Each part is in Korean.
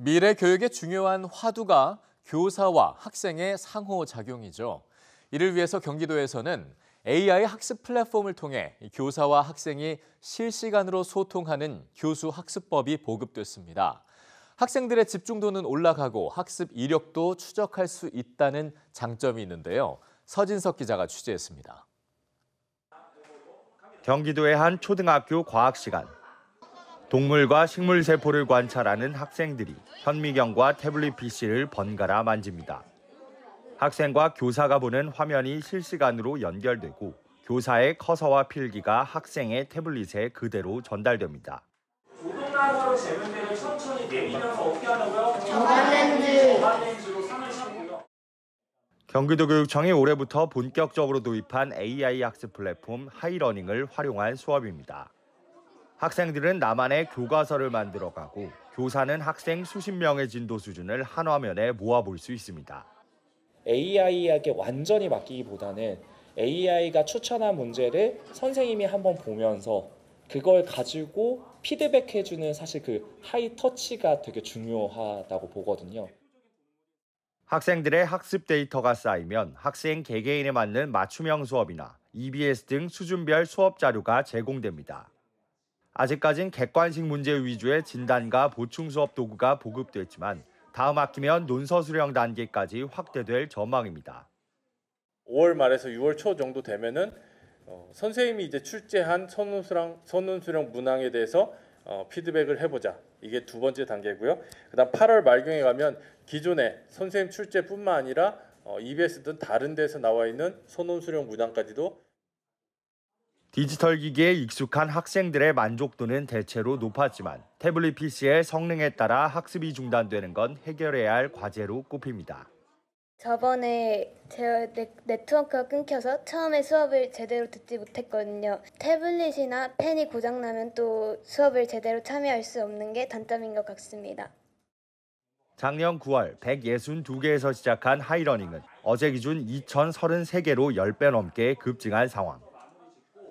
미래 교육의 중요한 화두가 교사와 학생의 상호작용이죠. 이를 위해서 경기도에서는 AI 학습 플랫폼을 통해 교사와 학생이 실시간으로 소통하는 교수 학습법이 보급됐습니다. 학생들의 집중도는 올라가고 학습 이력도 추적할 수 있다는 장점이 있는데요. 서진석 기자가 취재했습니다. 경기도의 한 초등학교 과학 시간. 동물과 식물 세포를 관찰하는 학생들이 현미경과 태블릿 PC를 번갈아 만집니다. 학생과 교사가 보는 화면이 실시간으로 연결되고 교사의 커서와 필기가 학생의 태블릿에 그대로 전달됩니다. 경기도교육청이 올해부터 본격적으로 도입한 AI 학습 플랫폼 하이러닝을 활용한 수업입니다. 학생들은 나만의 교과서를 만들어가고 교사는 학생 수십 명의 진도 수준을 한 화면에 모아볼 수 있습니다. AI에게 완전히 맡기기보다는 AI가 추천한 문제를 선생님이 한번 보면서 그걸 가지고 피드백해주는 사실 그 하이 터치가 되게 중요하다고 보거든요. 학생들의 학습 데이터가 쌓이면 학생 개개인에 맞는 맞춤형 수업이나 EBS 등 수준별 수업 자료가 제공됩니다. 아직까진 객관식 문제 위주의 진단과 보충 수업 도구가 보급됐지만 다음 학기면 논서 수령 단계까지 확대될 전망입니다. 5월 말에서 6월 초 정도 되면은 어, 선생님이 이제 출제한 선운수령 선운수령 문항에 대해서 어, 피드백을 해보자. 이게 두 번째 단계고요. 그다음 8월 말경에 가면 기존의 선생님 출제뿐만 아니라 어, EBS 등 다른 데서 나와 있는 선운수령 문항까지도 디지털 기기에 익숙한 학생들의 만족도는 대체로 높았지만 태블릿 PC의 성능에 따라 학습이 중단되는 건 해결해야 할 과제로 꼽힙니다. 저번에 제 네, 네트워크가 끊겨서 처음에 수업을 제대로 듣지 못했거든요. 태블릿이나 펜이 고장나면 또 수업을 제대로 참여할 수 없는 게 단점인 것 같습니다. 작년 9월 162개에서 시작한 하이러닝은 어제 기준 2,033개로 10배 넘게 급증한 상황.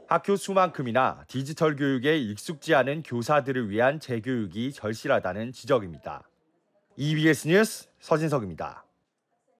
학교 수만큼이나 디지털 교육에 익숙지 않은 교사들을 위한 재교육이 절실하다는 지적입니다. EBS 뉴스 서진석입니다.